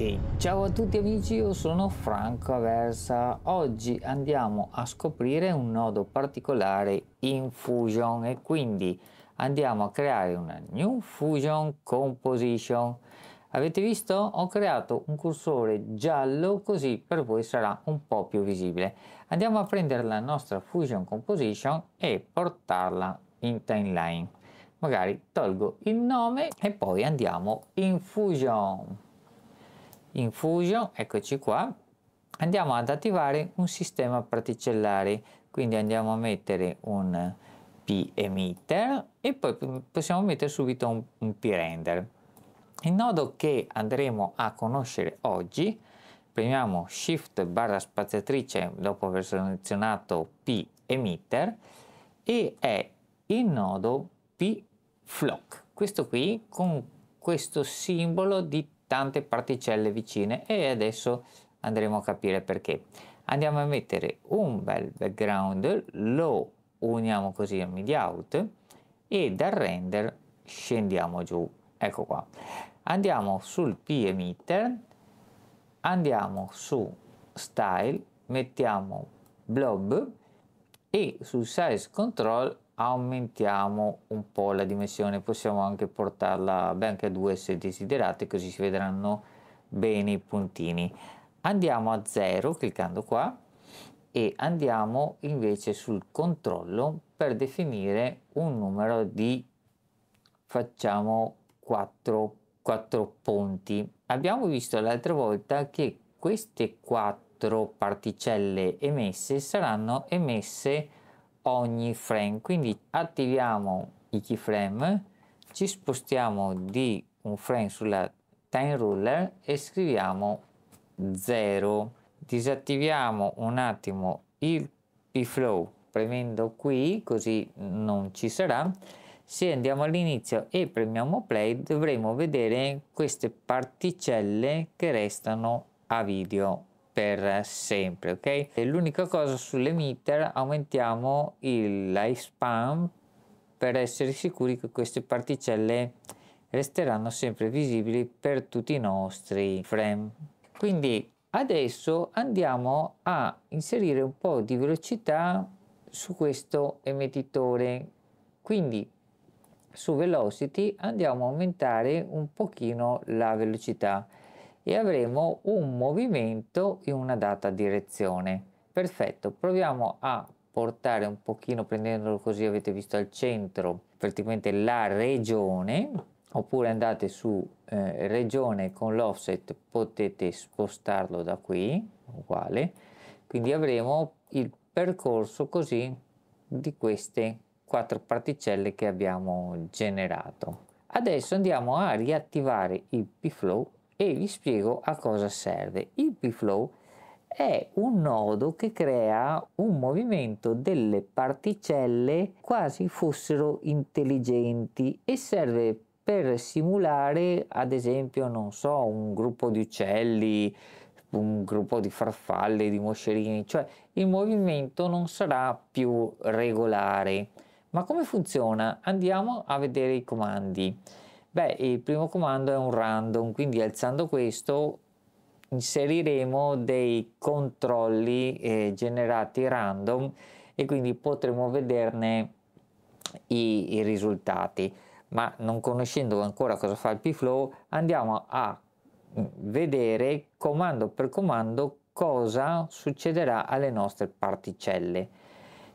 Hey, ciao a tutti amici, io sono Franco Aversa. Oggi andiamo a scoprire un nodo particolare in Fusion e quindi andiamo a creare una New Fusion Composition. Avete visto? Ho creato un cursore giallo così per voi sarà un po' più visibile. Andiamo a prendere la nostra Fusion Composition e portarla in timeline. Magari tolgo il nome e poi andiamo in Fusion in Fusion, eccoci qua, andiamo ad attivare un sistema particellare, quindi andiamo a mettere un P emitter e poi possiamo mettere subito un, un P render. Il nodo che andremo a conoscere oggi, premiamo Shift barra spaziatrice dopo aver selezionato P emitter e è il nodo P flock. Questo qui con questo simbolo di tante particelle vicine e adesso andremo a capire perché. Andiamo a mettere un bel background, lo uniamo così a media out e dal render scendiamo giù. Ecco qua. Andiamo sul P-Emitter, andiamo su Style, mettiamo Blob e sul Size Control aumentiamo un po' la dimensione, possiamo anche portarla ben anche a 2 se desiderate, così si vedranno bene i puntini. Andiamo a 0 cliccando qua e andiamo invece sul controllo per definire un numero di facciamo 4, 4 ponti. Abbiamo visto l'altra volta che queste 4 particelle emesse saranno emesse ogni frame quindi attiviamo i keyframe ci spostiamo di un frame sulla time ruler e scriviamo 0 disattiviamo un attimo il p-flow premendo qui così non ci sarà se andiamo all'inizio e premiamo play dovremo vedere queste particelle che restano a video per sempre ok l'unica cosa sull'emitter aumentiamo il lifespan per essere sicuri che queste particelle resteranno sempre visibili per tutti i nostri frame quindi adesso andiamo a inserire un po di velocità su questo emettitore quindi su velocity andiamo a aumentare un pochino la velocità e avremo un movimento in una data direzione. Perfetto, proviamo a portare un pochino, prendendolo così avete visto al centro, praticamente la regione, oppure andate su eh, regione con l'offset, potete spostarlo da qui, uguale, quindi avremo il percorso così di queste quattro particelle che abbiamo generato. Adesso andiamo a riattivare il P-Flow e vi spiego a cosa serve. Il P-Flow è un nodo che crea un movimento delle particelle quasi fossero intelligenti e serve per simulare ad esempio non so un gruppo di uccelli un gruppo di farfalle di moscerini cioè il movimento non sarà più regolare ma come funziona andiamo a vedere i comandi Beh, il primo comando è un random, quindi alzando questo inseriremo dei controlli eh, generati random e quindi potremo vederne i, i, risultati. Ma non conoscendo ancora cosa fa il pflow, andiamo a mm, vedere comando per comando cosa succederà alle nostre particelle.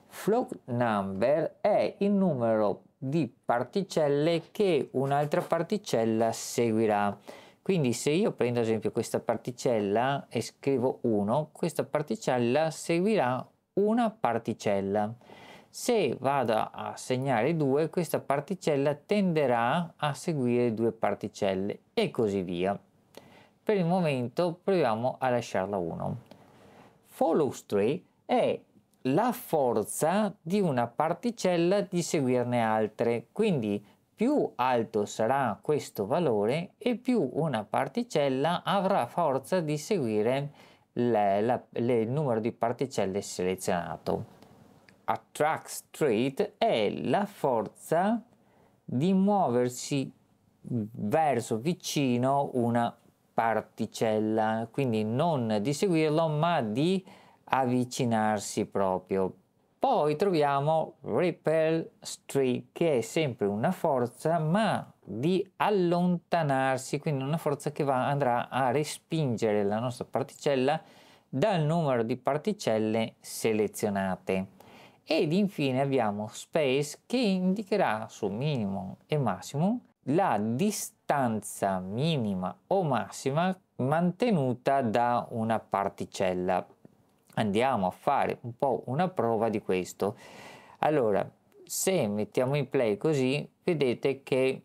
Float number è il numero di particelle che un'altra particella seguirà. Quindi se io prendo ad esempio questa particella e scrivo 1, questa particella seguirà una particella. Se vado a segnare 2, questa particella tenderà a seguire due particelle e così via. Per il momento proviamo a lasciarla 1. Follows 3 è la forza di una particella di seguirne altre. Quindi più alto sarà questo valore e più una particella avrà forza di seguire le, la, le, il numero di particelle selezionato. A track straight è la forza di muoversi verso vicino una particella, quindi non di seguirlo ma di avvicinarsi proprio. Poi troviamo Ripple streak che è sempre una forza ma di allontanarsi, quindi una forza che va, andrà a respingere la nostra particella dal numero di particelle selezionate. Ed infine abbiamo space che indicherà su minimo e massimo la distanza minima o massima mantenuta da una particella andiamo a fare un po' una prova di questo. Allora, se mettiamo in play così, vedete che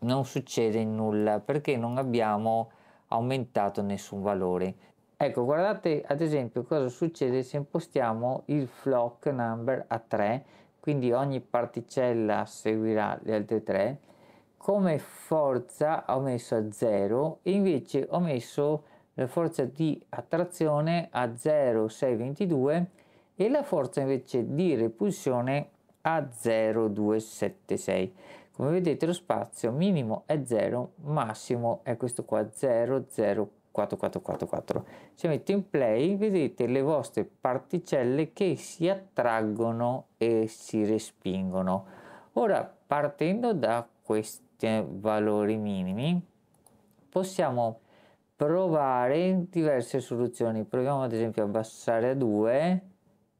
non succede nulla perché non abbiamo aumentato nessun valore. Ecco, guardate ad esempio cosa succede se impostiamo il flock number a 3, quindi ogni particella seguirà le altre 3. Come forza ho messo a 0 e invece ho messo la eh, forza di attrazione a 0,622 e la forza invece di repulsione a 0,276. Come vedete lo spazio minimo è 0, massimo è questo qua 0,04444. Se metto in play vedete le vostre particelle che si attraggono e si respingono. Ora partendo da questi valori minimi possiamo provare diverse soluzioni proviamo ad esempio a abbassare a 2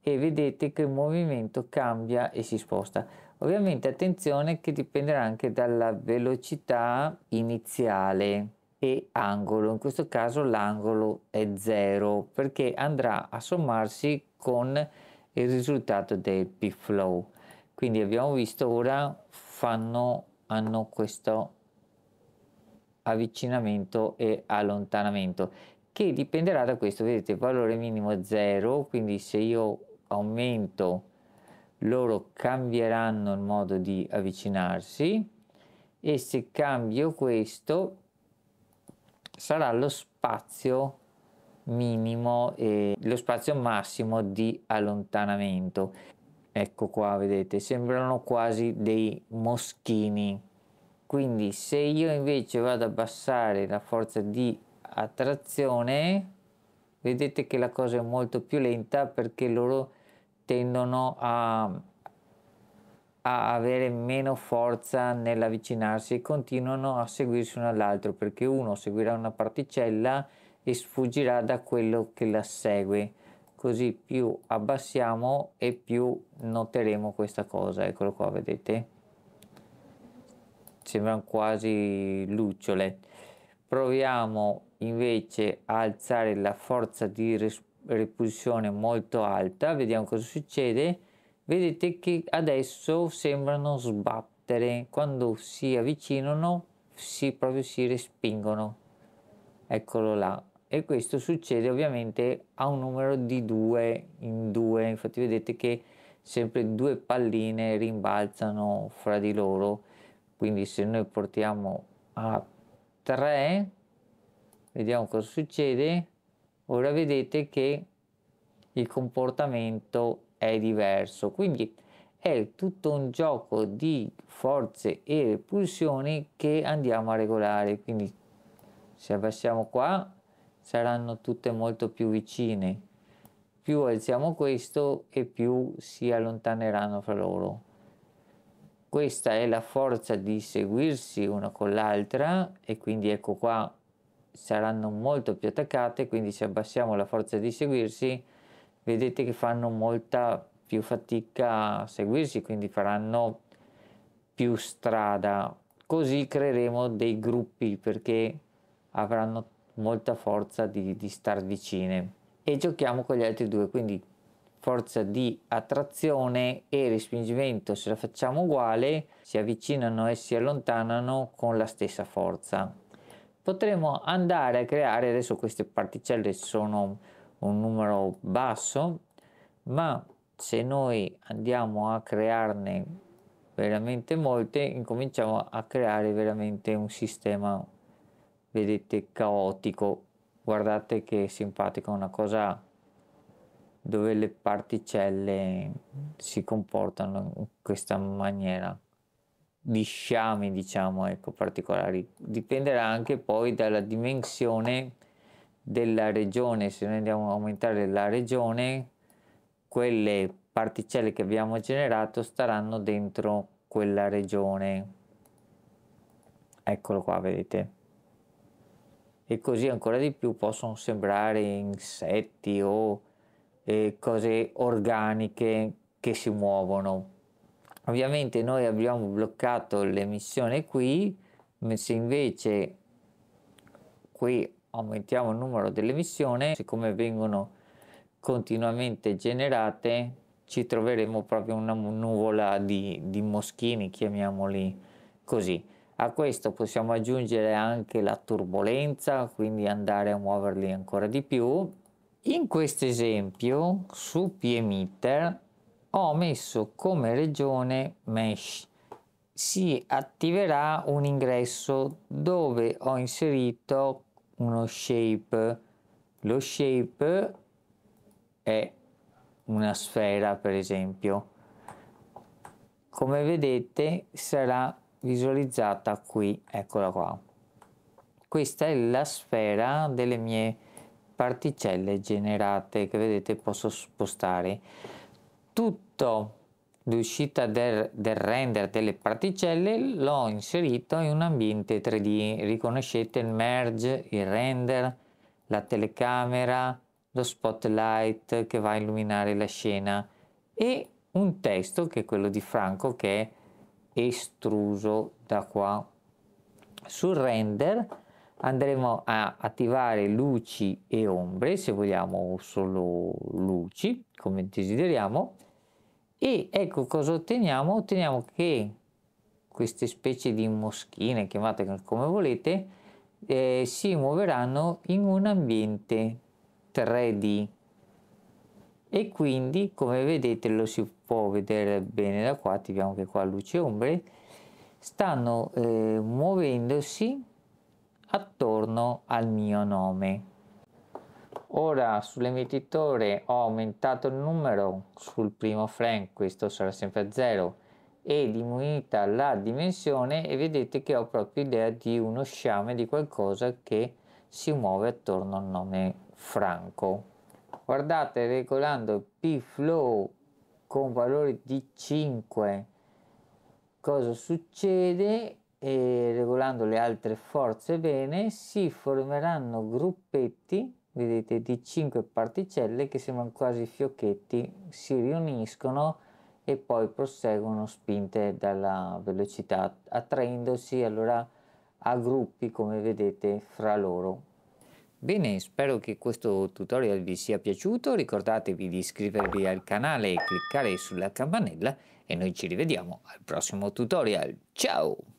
e vedete che il movimento cambia e si sposta ovviamente attenzione che dipenderà anche dalla velocità iniziale e angolo in questo caso l'angolo è 0 perché andrà a sommarsi con il risultato del p flow quindi abbiamo visto ora fanno hanno questo avvicinamento e allontanamento che dipenderà da questo vedete valore minimo 0 quindi se io aumento loro cambieranno il modo di avvicinarsi e se cambio questo sarà lo spazio minimo e lo spazio massimo di allontanamento ecco qua vedete sembrano quasi dei moschini quindi se io invece vado ad abbassare la forza di attrazione vedete che la cosa è molto più lenta perché loro tendono a, a avere meno forza nell'avvicinarsi e continuano a seguirsi uno all'altro perché uno seguirà una particella e sfuggirà da quello che la segue così più abbassiamo e più noteremo questa cosa eccolo qua vedete sembrano quasi lucciole. Proviamo invece a alzare la forza di repulsione molto alta vediamo cosa succede vedete che adesso sembrano sbattere quando si avvicinano si proprio si respingono eccolo là e questo succede ovviamente a un numero di due in due infatti vedete che sempre due palline rimbalzano fra di loro quindi se noi portiamo a 3, vediamo cosa succede. Ora vedete che il comportamento è diverso. Quindi è tutto un gioco di forze e repulsioni che andiamo a regolare. Quindi se abbassiamo qua saranno tutte molto più vicine. Più alziamo questo e più si allontaneranno fra loro. Questa è la forza di seguirsi una con l'altra e quindi ecco qua saranno molto più attaccate, quindi se abbassiamo la forza di seguirsi vedete che fanno molta più fatica a seguirsi, quindi faranno più strada. Così creeremo dei gruppi perché avranno molta forza di, di star vicine e giochiamo con gli altri due, quindi forza di attrazione e respingimento, se la facciamo uguale, si avvicinano e si allontanano con la stessa forza. Potremmo andare a creare, adesso queste particelle sono un numero basso, ma se noi andiamo a crearne veramente molte, incominciamo a creare veramente un sistema, vedete, caotico. Guardate che simpatico, una cosa dove le particelle si comportano in questa maniera di sciami diciamo ecco particolari dipenderà anche poi dalla dimensione della regione se noi andiamo a aumentare la regione quelle particelle che abbiamo generato staranno dentro quella regione eccolo qua vedete e così ancora di più possono sembrare insetti o eh, cose organiche che si muovono. Ovviamente noi abbiamo bloccato l'emissione qui, se invece qui aumentiamo il numero dell'emissione, siccome vengono continuamente generate, ci troveremo proprio una nuvola di, di moschini, chiamiamoli così. A questo possiamo aggiungere anche la turbolenza, quindi andare a muoverli ancora di più in questo esempio su PMITER ho messo come regione Mesh. Si attiverà un ingresso dove ho inserito uno shape. Lo shape è una sfera per esempio. Come vedete sarà visualizzata qui, eccola qua. Questa è la sfera delle mie particelle generate che vedete posso spostare tutto l'uscita del, del render delle particelle l'ho inserito in un ambiente 3D riconoscete il merge, il render, la telecamera, lo spotlight che va a illuminare la scena e un testo che è quello di Franco che è estruso da qua sul render andremo a attivare luci e ombre, se vogliamo solo luci, come desideriamo, e ecco cosa otteniamo, otteniamo che queste specie di moschine, chiamate come volete, eh, si muoveranno in un ambiente 3D e quindi come vedete lo si può vedere bene da qua, attiviamo anche qua luci e ombre, stanno eh, muovendosi attorno al mio nome. Ora sull'emettitore ho aumentato il numero, sul primo frame questo sarà sempre 0 e diminuita la dimensione e vedete che ho proprio idea di uno sciame di qualcosa che si muove attorno al nome Franco. Guardate regolando il P-Flow con valori di 5 cosa succede e regolando le altre forze bene si formeranno gruppetti vedete di 5 particelle che sembrano quasi fiocchetti si riuniscono e poi proseguono spinte dalla velocità attraendosi allora a gruppi come vedete fra loro Bene, spero che questo tutorial vi sia piaciuto, ricordatevi di iscrivervi al canale e cliccare sulla campanella e noi ci rivediamo al prossimo tutorial. Ciao!